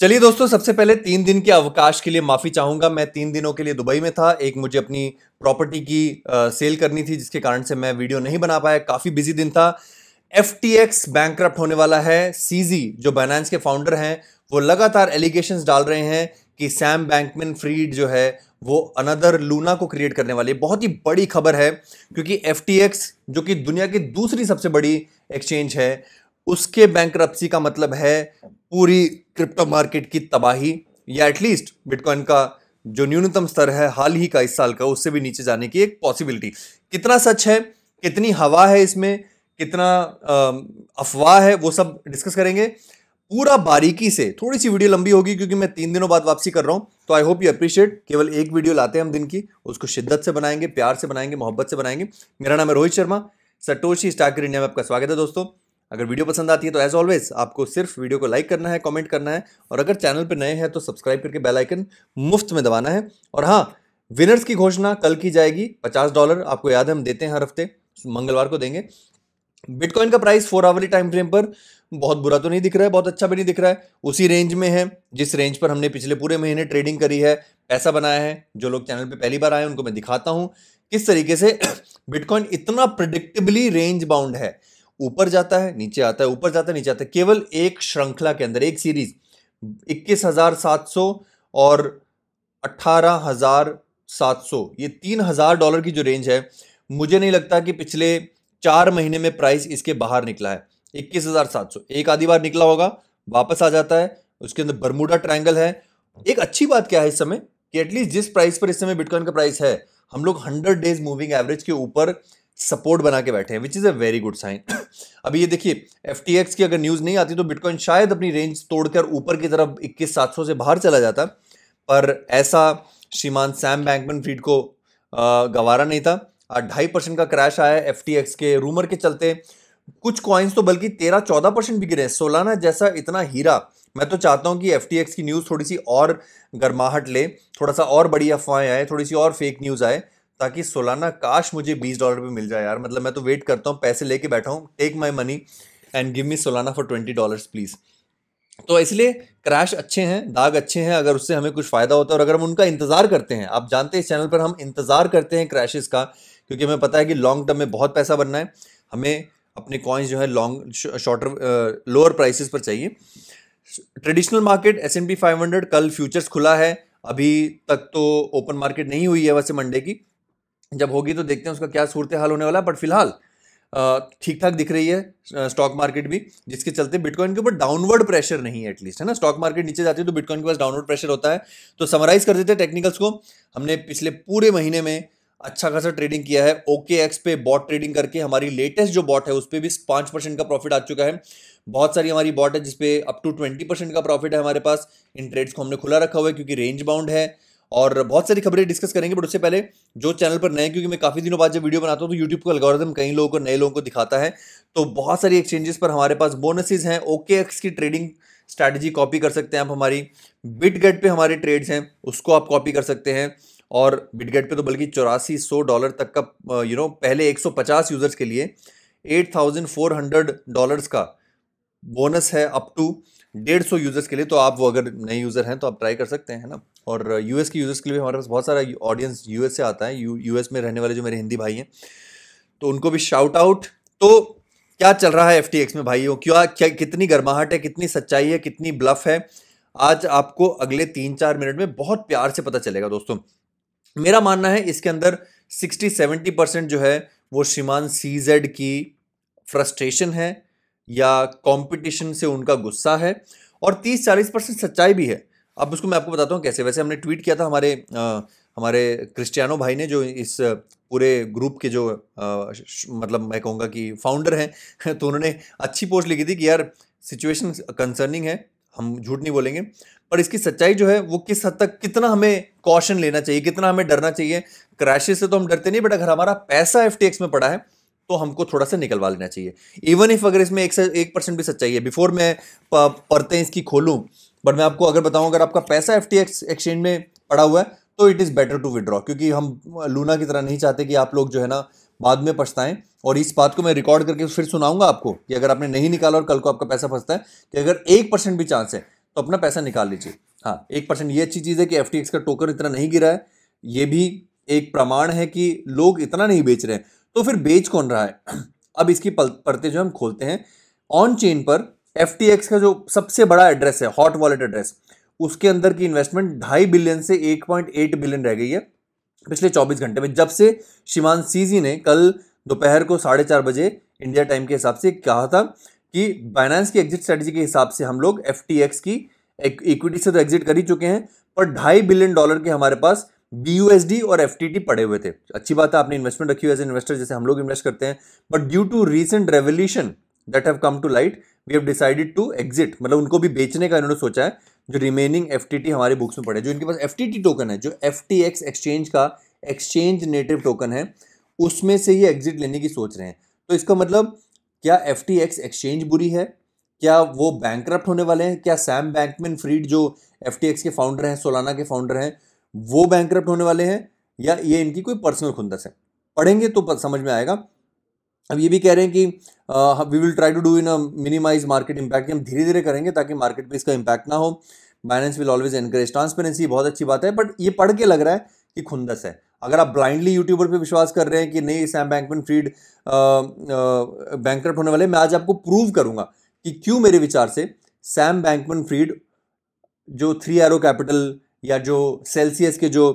चलिए दोस्तों सबसे पहले तीन दिन के अवकाश के लिए माफ़ी चाहूंगा मैं तीन दिनों के लिए दुबई में था एक मुझे अपनी प्रॉपर्टी की आ, सेल करनी थी जिसके कारण से मैं वीडियो नहीं बना पाया काफ़ी बिजी दिन था एफ टी एक्स बैंक्रप्ट होने वाला है सीजी जो बाइनेंस के फाउंडर हैं वो लगातार एलिगेशंस डाल रहे हैं कि सैम बैंकमैन फ्रीड जो है वो अनदर लूना को क्रिएट करने वाली है बहुत ही बड़ी खबर है क्योंकि एफ जो कि दुनिया की दूसरी सबसे बड़ी एक्सचेंज है उसके बैंक का मतलब है पूरी क्रिप्टो मार्केट की तबाही या एटलीस्ट बिटकॉइन का जो न्यूनतम स्तर है हाल ही का इस साल का उससे भी नीचे जाने की एक पॉसिबिलिटी कितना सच है कितनी हवा है इसमें कितना अफवाह है वो सब डिस्कस करेंगे पूरा बारीकी से थोड़ी सी वीडियो लंबी होगी क्योंकि मैं तीन दिनों बाद वापसी कर रहा हूँ तो आई होप यू अप्रिशिएट केवल एक वीडियो लाते हैं हम दिन की उसको शिद्दत से बनाएंगे प्यार से बनाएंगे मोहब्बत से बनाएंगे मेरा नाम है Rohit Sharma Satoshi Stacker India में आपका स्वागत है दोस्तों अगर वीडियो पसंद आती है तो एज ऑलवेज आपको सिर्फ वीडियो को लाइक करना है कमेंट करना है और अगर चैनल पर नए हैं तो सब्सक्राइब करके बेल आइकन मुफ्त में दबाना है और हाँ विनर्स की घोषणा कल की जाएगी पचास डॉलर आपको याद है हम देते हैं हर हफ्ते मंगलवार को देंगे बिटकॉइन का price four hourly time frame पर बहुत बुरा तो नहीं दिख रहा है बहुत अच्छा भी नहीं दिख रहा है उसी रेंज में है जिस रेंज पर हमने पिछले पूरे महीने ट्रेडिंग करी है पैसा बनाया है जो लोग चैनल पे पहली बार आए उनको मैं दिखाता हूँ किस तरीके से बिटकॉइन इतना प्रडिक्टेबली रेंज बाउंड है ऊपर जाता है नीचे आता है ऊपर जाता है नीचे आता है केवल एक श्रृंखला के अंदर एक सीरीज इक्कीस हजार सात सौ और अट्ठारह हजार सात सौ ये तीन हजार डॉलर की जो रेंज है मुझे नहीं लगता कि पिछले चार महीने में प्राइस इसके बाहर निकला है इक्कीस हजार सात सौ एक आधी बार निकला होगा वापस आ जाता है उसके अंदर बरमूडा ट्रायंगल है एक अच्छी बात क्या है इस समय कि एटलीस्ट जिस प्राइस पर इस समय बिटकॉइन का प्राइस है हम लोग हंड्रेड डेज मूविंग एवरेज के ऊपर सपोर्ट बना के बैठे हैं which is a very good sign अभी ये देखिए एफ की अगर न्यूज़ नहीं आती तो बिटकॉइन शायद अपनी रेंज तोड़कर ऊपर की तरफ इक्कीस सात सौ से बाहर चला जाता पर ऐसा श्रीमान सैम बैंकमन फ्रीड को गवारा नहीं था ढाई परसेंट का क्रैश आया एफ के रूमर के चलते कुछ कॉइन्स तो बल्कि तेरह चौदह परसेंट भी गिरे सोलाना जैसा इतना हीरा मैं तो चाहता हूँ कि एफ की न्यूज़ थोड़ी सी और गर्माहट ले थोड़ा सा और बड़ी अफवाहें आए थोड़ी सी और फेक न्यूज़ आए ताकि सोलाना काश मुझे बीस डॉलर पे मिल जाए यार मतलब मैं तो वेट करता हूँ पैसे लेके बैठा हूँ take my money and give me Solana for twenty dollar please तो इसलिए क्रैश अच्छे हैं दाग अच्छे हैं अगर उससे हमें कुछ फ़ायदा होता है और अगर हम उनका इंतज़ार करते हैं आप जानते हैं इस चैनल पर हम इंतज़ार करते हैं क्रैशेस का क्योंकि हमें पता है कि लॉन्ग टर्म में बहुत पैसा बनना है हमें अपने कॉइन्स जो है लॉन्ग शॉर्टर लोअर प्राइसेस पर चाहिए traditional market S N P five hundred कल फ्यूचर्स खुला है अभी तक तो ओपन मार्केट नहीं हुई है वैसे मंडे की जब होगी तो देखते हैं उसका क्या सूरत हाल होने वाला है बट फिलहाल ठीक ठाक दिख रही है स्टॉक मार्केट भी जिसके चलते बिटकॉइन के ऊपर डाउनवर्ड प्रेशर नहीं है एटलीस्ट है ना स्टॉक मार्केट नीचे जाती है तो बिटकॉइन के पास डाउनवर्ड प्रेशर होता है तो समराइज कर देते हैं टेक्निकल्स को हमने पिछले पूरे महीने में अच्छा खासा ट्रेडिंग किया है ओके एक्स पे बॉट ट्रेडिंग करके हमारी लेटेस्ट जो बॉट है उस पर भी पाँच परसेंट का प्रॉफिट आ चुका है बहुत सारी हमारी बॉट है जिसपे अप टू ट्वेंटी परसेंट का प्रॉफिट है हमारे पास इन ट्रेड्स को हमने खुला रखा हुआ है क्योंकि रेंज बाउंड है और बहुत सारी खबरें डिस्कस करेंगे बट उससे पहले जो चैनल पर नए क्योंकि मैं काफ़ी दिनों बाद जब वीडियो बनाता हूँ तो यूट्यूब का अलगोरिदम कई लोगों को नए लोगों को दिखाता है तो बहुत सारी एक्सचेंजेस पर हमारे पास बोनसेस हैं ओके एक्स की ट्रेडिंग स्ट्रैटेजी कॉपी कर सकते हैं आप हमारी बिटगेट पे हमारे ट्रेड्स हैं उसको आप कॉपी कर सकते हैं और बिटगेट पे तो बल्कि चौरासी सौ डॉलर तक का यू नो पहले 150 यूज़र्स के लिए 8,400 डॉलर्स का बोनस है अप टू डेढ़ सौ यूज़र्स के लिए तो आप वो अगर नए यूज़र हैं तो आप ट्राई कर सकते हैं ना और यूएस के यूज़र्स के लिए भी हमारे पास बहुत सारा ऑडियंस यूएस से आता है यूएस में रहने वाले जो मेरे हिंदी भाई हैं तो उनको भी शाउट आउट तो क्या चल रहा है एफ में भाइयों क्या क्या कितनी गर्माहट है कितनी सच्चाई है कितनी ब्लफ है आज आपको अगले तीन चार मिनट में बहुत प्यार से पता चलेगा दोस्तों मेरा मानना है इसके अंदर सिक्सटी सेवेंटी परसेंट जो है वो श्रीमान सी जेड की फ्रस्ट्रेशन है या कंपटीशन से उनका गुस्सा है और 30-40 परसेंट सच्चाई भी है अब उसको मैं आपको बताता हूँ कैसे वैसे हमने ट्वीट किया था हमारे आ, हमारे क्रिस्टियानो भाई ने जो इस पूरे ग्रुप के जो आ, मतलब मैं कहूँगा कि फाउंडर हैं तो उन्होंने अच्छी पोस्ट लिखी थी कि यार सिचुएशन कंसर्निंग है हम झूठ नहीं बोलेंगे पर इसकी सच्चाई जो है वो किस हद तक कितना हमें कॉशन लेना चाहिए कितना हमें डरना चाहिए क्रैशेज से तो हम डरते नहीं बट अगर हमारा पैसा एफ में पड़ा है तो हमको थोड़ा सा निकलवा लेना चाहिए इवन इफ अगर इसमें एक से एक परसेंट भी सच्चाई है बिफोर मैं पढ़ते इसकी खोलूँ बट मैं आपको अगर बताऊँ अगर आपका पैसा एफ एक्सचेंज में पड़ा हुआ है तो it is better to withdraw क्योंकि हम लूना की तरह नहीं चाहते कि आप लोग जो है ना बाद में पछताएं और इस बात को मैं रिकॉर्ड करके फिर सुनाऊंगा आपको कि अगर आपने नहीं निकाला और कल को आपका पैसा फंसता है कि अगर एक परसेंट भी चांस है तो अपना पैसा निकाल लीजिए हाँ एक परसेंट ये अच्छी चीज़ है कि एफ का टोकन इतना नहीं गिरा है ये भी एक प्रमाण है कि लोग इतना नहीं बेच रहे हैं तो फिर बेच कौन रहा है अब इसकी परतें जो हम खोलते हैं ऑन चेन पर एफ का जो सबसे बड़ा एड्रेस है हॉट वॉलेट एड्रेस उसके अंदर की इन्वेस्टमेंट ढाई बिलियन से 1.8 बिलियन रह गई है पिछले 24 घंटे में जब से शिमान सीजी ने कल दोपहर को साढ़े चार बजे इंडिया टाइम के हिसाब से कहा था कि बाइनेंस की एग्जिट स्ट्रेटजी के हिसाब से हम लोग एफ की इक्विटी से तो एग्जिट कर ही चुके हैं पर ढाई बिलियन डॉलर के हमारे पास बी और एफ पड़े हुए थे अच्छी बात है आपने इन्वेस्टमेंट रखी हुई एज इन्वेस्टर जैसे हम लोग इन्वेस्ट करते हैं but due to recent revolution that have come to light we have decided to exit मतलब उनको भी बेचने का इन्होंने सोचा है जो रिमेनिंग एफ हमारे बुक्स में पड़े जो इनके पास एफ टोकन है जो एफ एक्सचेंज का एक्सचेंज नेटिव टोकन है उसमें से ये एग्जिट लेने की सोच रहे हैं तो इसका मतलब क्या एफ एक्सचेंज बुरी है क्या वो बैंक होने वाले हैं क्या सैम बैंकमैन फ्रीड जो एफ के फाउंडर हैं सोलाना के फाउंडर हैं वो बैंक होने वाले हैं या ये इनकी कोई पर्सनल खुंदस है पढ़ेंगे तो समझ में आएगा अब ये भी कह रहे हैं कि we will try to do in a minimize market impact हम धीरे धीरे करेंगे ताकि मार्केट में इसका इम्पैक्ट ना हो Binance will always encourage transparency बहुत अच्छी बात है बट ये पढ़ के लग रहा है कि खुंदस है अगर आप ब्लाइंडली यूट्यूबर पे विश्वास कर रहे हैं कि नहीं सैम बैंकमैन फ्रीड बैंक होने वाले मैं आज आपको प्रूव करूंगा कि क्यों मेरे विचार से सैम बैंकमैन फ्रीड जो थ्री एरो कैपिटल या जो सेल्सियस के जो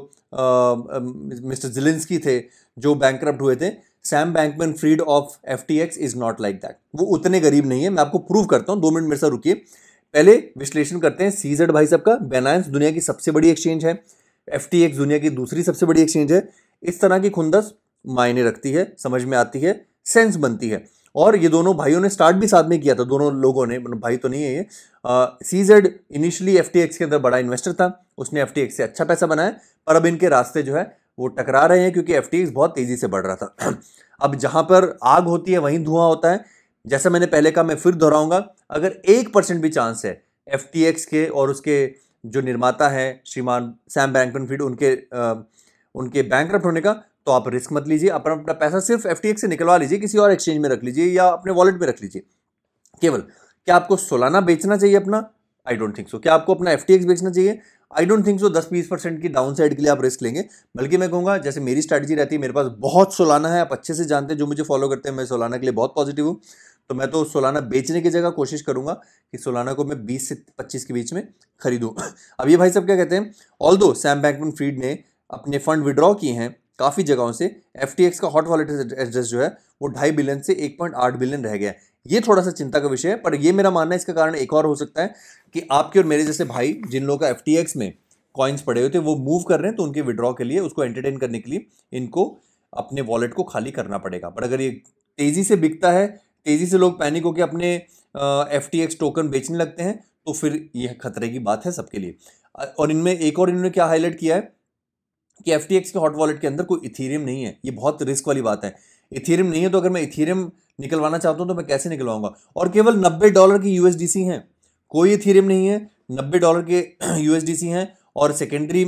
मिस्टर जिलिंसकी थे जो बैंक हुए थे Sam Bankman Fried of F T X is not like that वो उतने गरीब नहीं है मैं आपको प्रूव करता हूँ दो मिनट मेरे साथ रुकिए पहले विश्लेषण करते हैं सीजेड भाई साहब का बेनांस दुनिया की सबसे बड़ी एक्सचेंज है एफ टी एक्स दुनिया की दूसरी सबसे बड़ी एक्सचेंज है इस तरह की खुंदस मायने रखती है समझ में आती है सेंस बनती है और ये दोनों भाइयों ने स्टार्ट भी साथ में किया था दोनों लोगों ने मतलब भाई तो नहीं है ये सी जेड इनिशियली एफ के अंदर बड़ा इन्वेस्टर था उसने एफ से अच्छा पैसा बनाया पर अब इनके रास्ते जो है वो टकरा रहे हैं क्योंकि एफ बहुत तेज़ी से बढ़ रहा था अब जहाँ पर आग होती है वहीं धुआं होता है जैसा मैंने पहले कहा मैं फिर दोहराऊंगा अगर एक परसेंट भी चांस है एफ के और उसके जो निर्माता है श्रीमान सैम बैंक फीड उनके आ, उनके बैंक होने का तो आप रिस्क मत लीजिए अपना अपना पैसा सिर्फ एफ से निकलवा लीजिए किसी और एक्सचेंज में रख लीजिए या अपने वॉलेट में रख लीजिए केवल क्या आपको सोलाना बेचना चाहिए अपना आई डोंट थिंक सो क्या आपको अपना एफ बेचना चाहिए आई डोंट थिंक सो दस बीस परसेंट की डाउन साइड के लिए आप रिस्क लेंगे बल्कि मैं कहूँगा जैसे मेरी स्ट्रैटेजी रहती है मेरे पास बहुत सोलाना है आप अच्छे से जानते हैं जो मुझे फॉलो करते हैं मैं सोलाना के लिए बहुत पॉजिटिव हूँ तो मैं तो सोलाना बेचने की जगह कोशिश करूंगा कि सोलाना को मैं 20 से 25 के बीच में खरीदूँ अब ये भाई साहब क्या कहते हैं ऑल दो सैम बैंकमन फ्रीड ने अपने फंड विड्रॉ किए हैं काफ़ी जगहों से एफ का हॉट वॉलेट एड्रेस जो है वो ढाई बिलियन से एक पॉइंट आठ बिलियन रह गया है ये थोड़ा सा चिंता का विषय है पर ये मेरा मानना है इसका कारण एक और हो सकता है कि आपके और मेरे जैसे भाई जिन लोगों का एफ में कॉइन्स पड़े हुए थे वो मूव कर रहे हैं तो उनके विड्रॉ के लिए उसको एंटरटेन करने के लिए इनको अपने वॉलेट को खाली करना पड़ेगा पर अगर ये तेज़ी से बिकता है तेज़ी से लोग पैनिक होकर अपने एफ टोकन बेचने लगते हैं तो फिर यह खतरे की बात है सबके लिए और इनमें एक और इन्होंने क्या हाईलाइट किया है कि एफ के हॉट वॉलेट के अंदर कोई इथीरियम नहीं है ये बहुत रिस्क वाली बात है इथीरियम नहीं है तो अगर मैं इथीरियम निकलवाना चाहता हूँ तो मैं कैसे निकलवाऊंगा और केवल नब्बे डॉलर की यू हैं कोई इथीरियम नहीं है नब्बे डॉलर के यू हैं और सेकेंडरी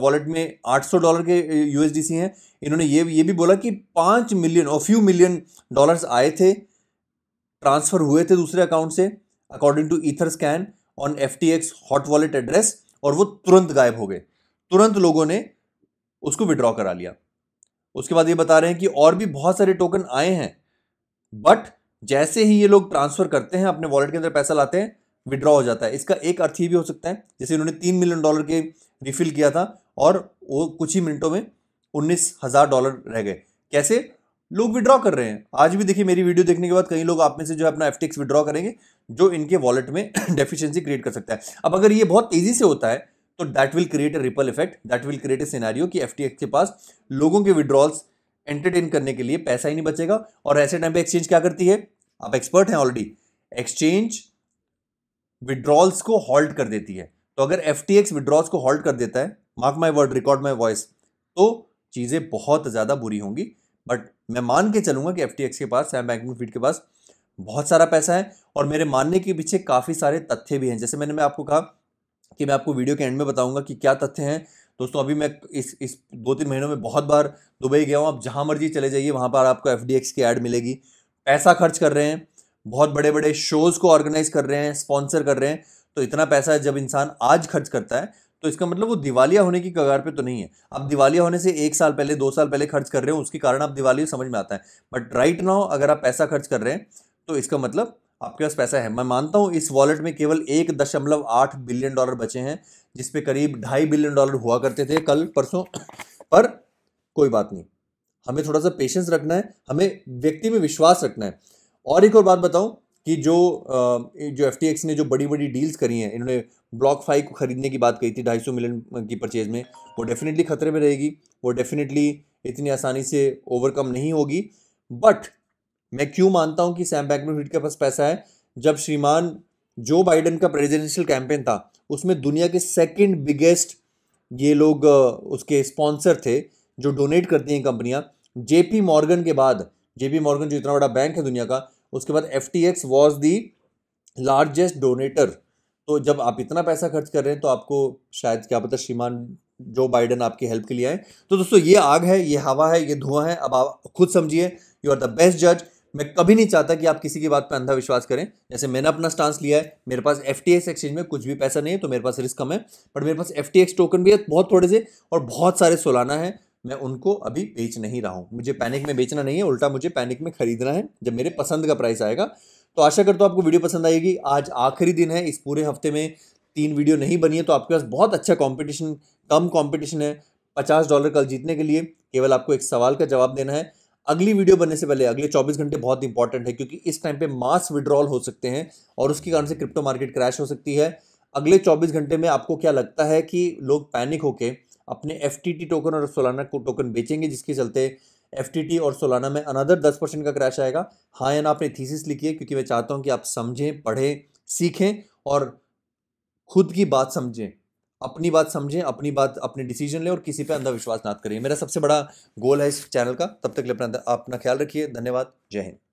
वॉलेट में 800 डॉलर के यू हैं इन्होंने ये ये भी बोला कि पाँच मिलियन और फ्यू मिलियन डॉलर्स आए थे ट्रांसफ़र हुए थे दूसरे अकाउंट से according to Etherscan on F T X hot wallet address और वो तुरंत गायब हो गए तुरंत लोगों ने उसको विड्रॉ करा लिया उसके बाद ये बता रहे हैं कि और भी बहुत सारे टोकन आए हैं बट जैसे ही ये लोग ट्रांसफर करते हैं अपने वॉलेट के अंदर पैसा लाते हैं विड्रॉ हो जाता है इसका एक अर्थ ये भी हो सकता है जैसे इन्होंने तीन मिलियन डॉलर के रिफिल किया था और वो कुछ ही मिनटों में उन्नीस हज़ार डॉलर रह गए कैसे लोग विड्रॉ कर रहे हैं आज भी देखिए मेरी वीडियो देखने के बाद कई लोग आप में से जो है अपना एफ विड्रॉ करेंगे जो इनके वॉलेट में डेफिशिएंसी क्रिएट कर सकता है अब अगर ये बहुत तेज़ी से होता है तो that will create a ripple effect that will create a scenario कि एफ के पास लोगों के विड्रॉल्स एंटरटेन करने के लिए पैसा ही नहीं बचेगा और ऐसे टाइम पे एक्सचेंज क्या करती है आप एक्सपर्ट हैं ऑलरेडी एक्सचेंज विड्रॉल्स को हॉल्ट कर देती है तो अगर एफ टी एक्स विड्रॉल्स को हॉल्ट कर देता है mark my word record my voice तो चीज़ें बहुत ज़्यादा बुरी होंगी बट मैं मान के चलूंगा कि एफ टी एक्स के पास सैम बैंकिंग फीड के पास बहुत सारा पैसा है और मेरे मानने के पीछे काफ़ी सारे तथ्य भी हैं जैसे मैंने मैं आपको कहा कि मैं आपको वीडियो के एंड में बताऊंगा कि क्या तथ्य हैं दोस्तों अभी मैं इस इस दो तीन महीनों में बहुत बार दुबई गया हूँ आप जहाँ मर्जी चले जाइए वहाँ पर आपको एफ की एड मिलेगी पैसा खर्च कर रहे हैं बहुत बड़े बड़े शोज़ को ऑर्गेनाइज कर रहे हैं स्पॉन्सर कर रहे हैं तो इतना पैसा जब इंसान आज खर्च करता है तो इसका मतलब वो दिवालिया होने की कगार पे तो नहीं है आप दिवालिया होने से एक साल पहले दो साल पहले खर्च कर रहे हो उसके कारण आप दिवालिया समझ में आता है बट राइट नाउ अगर आप पैसा खर्च कर रहे हैं तो इसका मतलब आपके पास पैसा है मैं मानता हूँ इस वॉलेट में केवल एक दशमलव आठ बिलियन डॉलर बचे हैं जिसपे करीब ढाई बिलियन डॉलर हुआ करते थे कल परसों पर कोई बात नहीं हमें थोड़ा सा पेशेंस रखना है हमें व्यक्ति में विश्वास रखना है और एक और बात बताऊँ कि जो जो एफ ने जो बड़ी बड़ी डील्स करी हैं इन्होंने ब्लॉक फाइव को खरीदने की बात कही थी ढाई सौ मिलियन की परचेज में वो डेफिनेटली खतरे में रहेगी वो डेफिनेटली इतनी आसानी से ओवरकम नहीं होगी बट मैं क्यों मानता हूं कि सैम बैकमैन फ्रीड के पास पैसा है जब श्रीमान जो बाइडन का प्रेजिडेंशियल कैंपेन था उसमें दुनिया के सेकंड बिगेस्ट ये लोग उसके स्पॉन्सर थे जो डोनेट करती हैं कंपनियां जेपी मॉर्गन के बाद जेपी मॉर्गन जो इतना बड़ा बैंक है दुनिया का उसके बाद F T X was the largest donator तो जब आप इतना पैसा खर्च कर रहे हैं तो आपको शायद क्या पता श्रीमान जो बाइडन आपकी हेल्प के लिए आए तो दोस्तों ये आग है ये हवा है ये धुआं है अब आप खुद समझिए यू आर द बेस्ट जज मैं कभी नहीं चाहता कि आप किसी की बात पर अंधा विश्वास करें जैसे मैंने अपना स्टांस लिया है मेरे पास एफ एक्सचेंज में कुछ भी पैसा नहीं है तो मेरे पास रिस्क कम है बट मेरे पास एफ टोकन भी है बहुत थोड़े से और बहुत सारे सोलाना है मैं उनको अभी बेच नहीं रहा हूँ मुझे पैनिक में बेचना नहीं है उल्टा मुझे पैनिक में खरीदना है जब मेरे पसंद का प्राइस आएगा तो आशा करता हूँ आपको वीडियो पसंद आएगी आज आखिरी दिन है इस पूरे हफ्ते में तीन वीडियो नहीं बनी है तो आपके पास बहुत अच्छा कंपटीशन कम कंपटीशन है पचास डॉलर कल जीतने के लिए केवल आपको एक सवाल का जवाब देना है अगली वीडियो बनने से पहले अगले 24 घंटे बहुत इंपॉर्टेंट है क्योंकि इस टाइम पे मास विड्रॉल हो सकते हैं और उसके कारण से क्रिप्टो मार्केट क्रैश हो सकती है अगले 24 घंटे में आपको क्या लगता है कि लोग पैनिक होकर अपने एफ टोकन और सोलाना को टोकन बेचेंगे जिसके चलते एफ और सोलाना में अनदर दस परसेंट का क्रैश आएगा हाँ या ना आपने थीसिस लिखी है क्योंकि मैं चाहता हूँ कि आप समझें पढ़ें सीखें और खुद की बात समझें अपनी बात समझें अपनी बात अपने डिसीजन लें और किसी पर अंधविश्वास ना करें मेरा सबसे बड़ा गोल है इस चैनल का तब तक अपना अपना ख्याल रखिए धन्यवाद जय हिंद